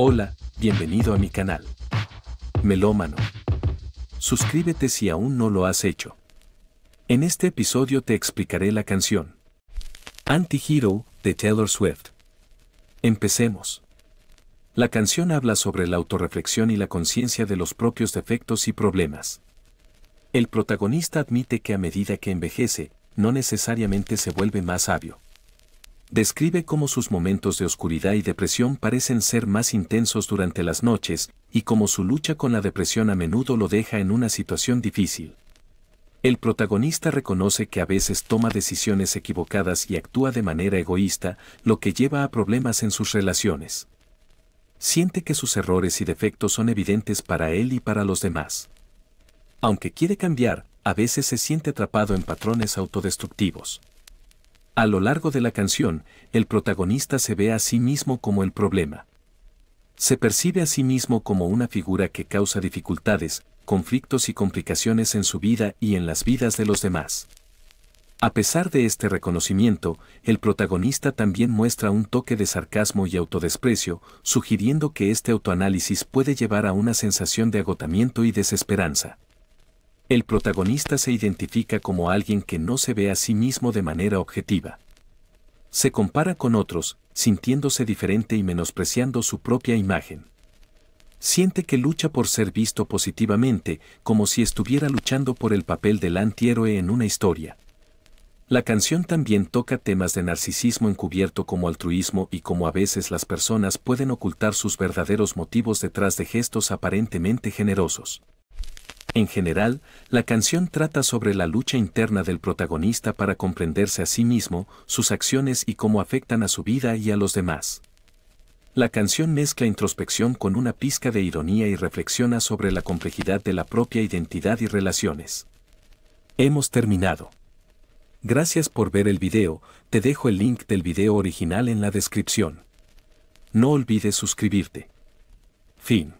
Hola, bienvenido a mi canal. Melómano. Suscríbete si aún no lo has hecho. En este episodio te explicaré la canción Anti-Hero de Taylor Swift. Empecemos. La canción habla sobre la autorreflexión y la conciencia de los propios defectos y problemas. El protagonista admite que a medida que envejece, no necesariamente se vuelve más sabio describe cómo sus momentos de oscuridad y depresión parecen ser más intensos durante las noches y cómo su lucha con la depresión a menudo lo deja en una situación difícil. El protagonista reconoce que a veces toma decisiones equivocadas y actúa de manera egoísta, lo que lleva a problemas en sus relaciones. Siente que sus errores y defectos son evidentes para él y para los demás. Aunque quiere cambiar, a veces se siente atrapado en patrones autodestructivos. A lo largo de la canción, el protagonista se ve a sí mismo como el problema. Se percibe a sí mismo como una figura que causa dificultades, conflictos y complicaciones en su vida y en las vidas de los demás. A pesar de este reconocimiento, el protagonista también muestra un toque de sarcasmo y autodesprecio, sugiriendo que este autoanálisis puede llevar a una sensación de agotamiento y desesperanza. El protagonista se identifica como alguien que no se ve a sí mismo de manera objetiva. Se compara con otros, sintiéndose diferente y menospreciando su propia imagen. Siente que lucha por ser visto positivamente, como si estuviera luchando por el papel del antihéroe en una historia. La canción también toca temas de narcisismo encubierto como altruismo y como a veces las personas pueden ocultar sus verdaderos motivos detrás de gestos aparentemente generosos. En general, la canción trata sobre la lucha interna del protagonista para comprenderse a sí mismo, sus acciones y cómo afectan a su vida y a los demás. La canción mezcla introspección con una pizca de ironía y reflexiona sobre la complejidad de la propia identidad y relaciones. Hemos terminado. Gracias por ver el video, te dejo el link del video original en la descripción. No olvides suscribirte. Fin.